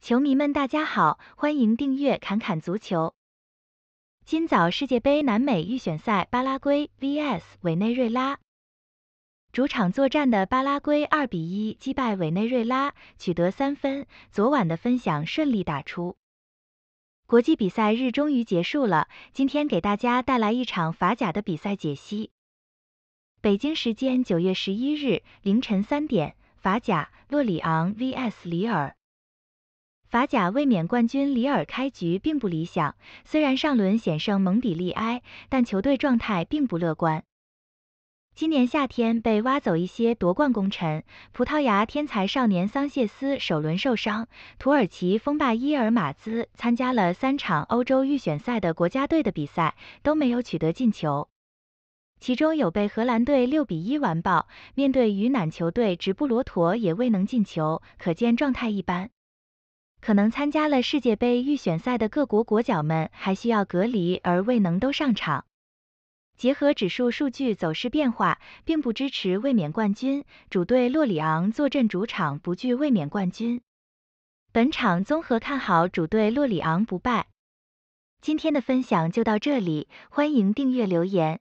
球迷们，大家好，欢迎订阅侃侃足球。今早世界杯南美预选赛巴拉圭 vs 委内瑞拉，主场作战的巴拉圭二比一击败委内瑞拉，取得三分。昨晚的分享顺利打出，国际比赛日终于结束了。今天给大家带来一场法甲的比赛解析。北京时间九月十一日凌晨三点，法甲洛里昂 vs 里尔。法甲卫冕冠军里尔开局并不理想，虽然上轮险胜蒙彼利埃，但球队状态并不乐观。今年夏天被挖走一些夺冠功臣，葡萄牙天才少年桑谢斯首轮受伤，土耳其锋霸伊尔马兹参加了三场欧洲预选赛的国家队的比赛，都没有取得进球，其中有被荷兰队六比一完爆，面对鱼腩球队直布罗陀也未能进球，可见状态一般。可能参加了世界杯预选赛的各国国脚们还需要隔离而未能都上场。结合指数数据走势变化，并不支持卫冕冠军主队洛里昂坐镇主场不惧卫冕冠军。本场综合看好主队洛里昂不败。今天的分享就到这里，欢迎订阅留言。